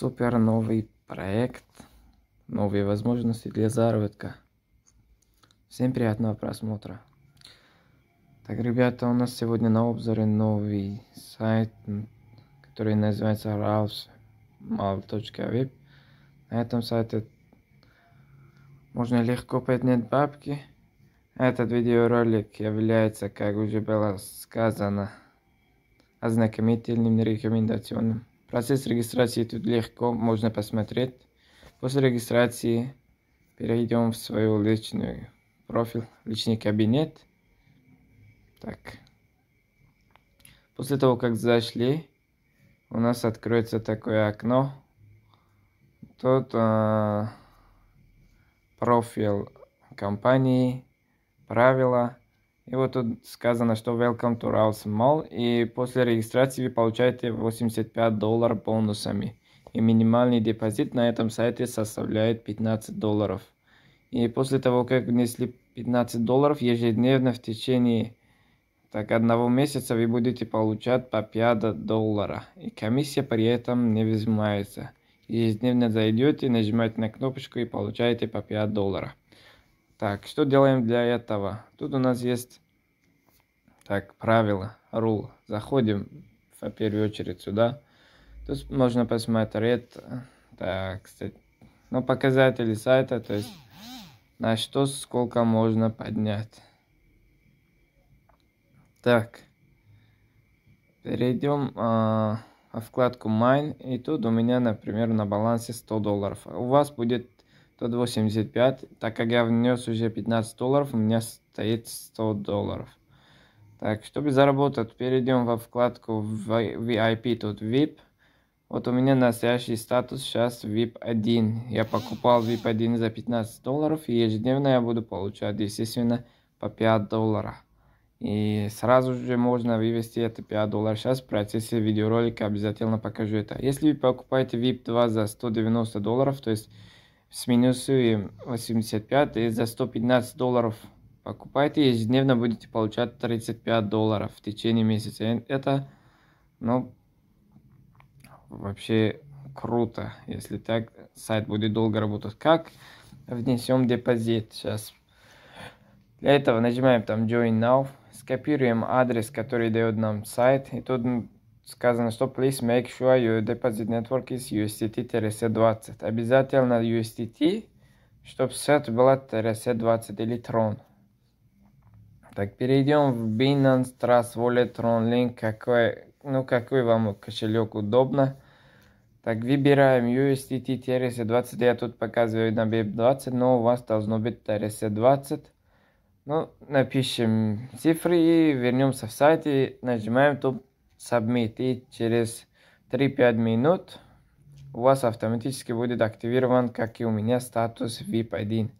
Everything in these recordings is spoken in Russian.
супер новый проект, новые возможности для заработка. Всем приятного просмотра. Так, ребята, у нас сегодня на обзоре новый сайт, который называется ralphsmal.web. На этом сайте можно легко поднять бабки. Этот видеоролик является, как уже было сказано, ознакомительным рекомендационным Процесс регистрации тут легко можно посмотреть. После регистрации перейдем в свой личный профиль, личный кабинет. Так. После того, как зашли, у нас откроется такое окно. Тут э, профиль компании, правила, и вот тут сказано, что Welcome to Ralph's Mall. И после регистрации вы получаете 85 долларов бонусами. И минимальный депозит на этом сайте составляет 15 долларов. И после того, как внесли 15 долларов ежедневно в течение так одного месяца вы будете получать по 5 доллара. И комиссия при этом не взимается. Ежедневно зайдете, нажимаете на кнопочку и получаете по 5 долларов. Так, что делаем для этого? Тут у нас есть так, правило, рул. Заходим в первую очередь сюда. Тут можно посмотреть, так, кстати, ну, показатели сайта, то есть на что сколько можно поднять. Так, перейдем а, во вкладку Mine, и тут у меня, например, на балансе 100 долларов. У вас будет 185. Так как я внес уже 15 долларов, у меня стоит 100 долларов. Так, чтобы заработать, перейдем во вкладку VIP, тут VIP. Вот у меня настоящий статус сейчас VIP 1. Я покупал VIP 1 за 15 долларов и ежедневно я буду получать, естественно, по 5 долларов. И сразу же можно вывести это 5 долларов. Сейчас в процессе видеоролика обязательно покажу это. Если вы покупаете VIP 2 за 190 долларов, то есть минусуем 85 и за 115 долларов покупаете, ежедневно будете получать 35 долларов в течение месяца. Э, это, ну, вообще круто, если так сайт будет долго работать. Как внесем депозит сейчас? Для этого нажимаем там Join Now, скопируем адрес, который дает нам сайт, и тут сказано, что please make sure your deposit network is USDT-20. Обязательно USDT, чтобы сет была TRC20 или Tron. Так, перейдем в Binance Trust Wallet Tron Link. Какой, ну, какой вам кошелек удобно. Так, выбираем USDT TRC20. Я тут показываю на BIP20, но у вас должно быть TRC20. Ну, напишем цифры и вернемся в сайт и нажимаем тут Submit и через 3-5 минут у вас автоматически будет активирован, как и у меня, статус VIP 1.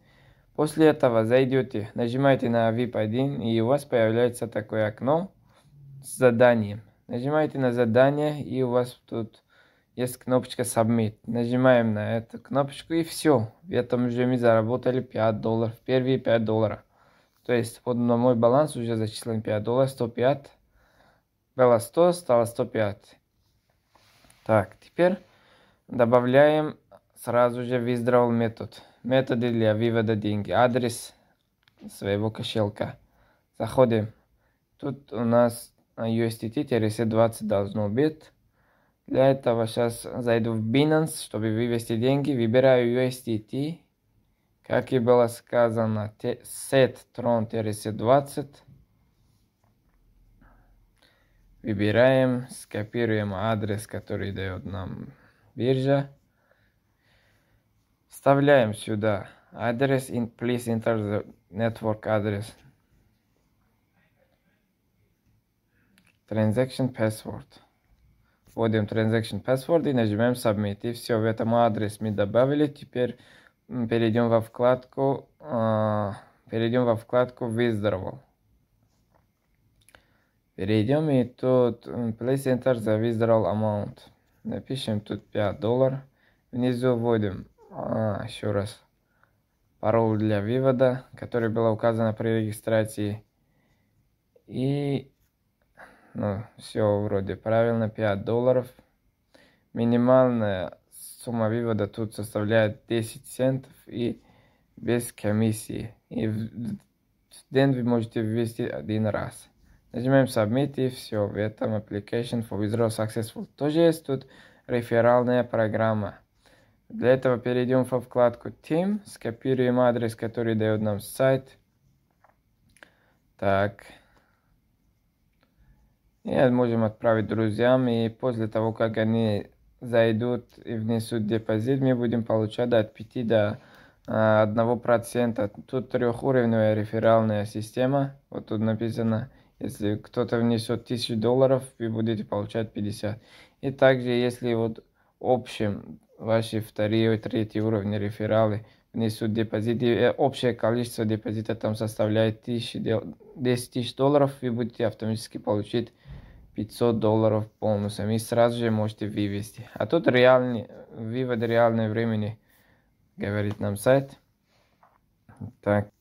После этого зайдете, нажимаете на VIP 1 и у вас появляется такое окно с заданием. Нажимаете на задание и у вас тут есть кнопочка Submit. Нажимаем на эту кнопочку и все. В этом же мы заработали 5 долларов, первые 5 долларов. То есть вот на мой баланс уже зачислен 5 долларов, 105 было 100, стало 105. Так, теперь добавляем сразу же withdrawal метод. Методы для вывода деньги. Адрес своего кошелька. Заходим. Тут у нас USDT-20 должно быть. Для этого сейчас зайду в Binance, чтобы вывести деньги. Выбираю USDT. Как и было сказано, set Tron-20. Выбираем, скопируем адрес, который дает нам биржа. Вставляем сюда адрес, in, please enter the network address. Transaction password. Вводим transaction password и нажимаем submit. И все, в этом адрес мы добавили. Теперь перейдем во вкладку, э, а, перейдем во вкладку withdrawal. Перейдем и тут Place Enter the Withdrawal Amount. Напишем тут 5 долларов. Внизу вводим а, еще раз пароль для вывода, который было указано при регистрации. И ну, все вроде правильно, 5 долларов. Минимальная сумма вывода тут составляет 10 центов и без комиссии. И в день вы можете ввести один раз. Нажимаем Submit и все. В этом Application for Withdrawal Successful. Тоже есть тут реферальная программа. Для этого перейдем во вкладку Team, скопируем адрес, который дает нам сайт. Так. И можем отправить друзьям, и после того, как они зайдут и внесут депозит, мы будем получать от 5 до а, одного процента. Тут трехуровневая реферальная система, вот тут написано. Если кто-то внесет 1000 долларов, вы будете получать 50. И также, если вот общем ваши вторые и третьи уровни рефералы внесут депозиты, э, общее количество депозита там составляет 1000, 10 тысяч долларов, вы будете автоматически получить 500 долларов бонусом и сразу же можете вывести. А тут реальный вывод реального времени говорит нам сайт. Так.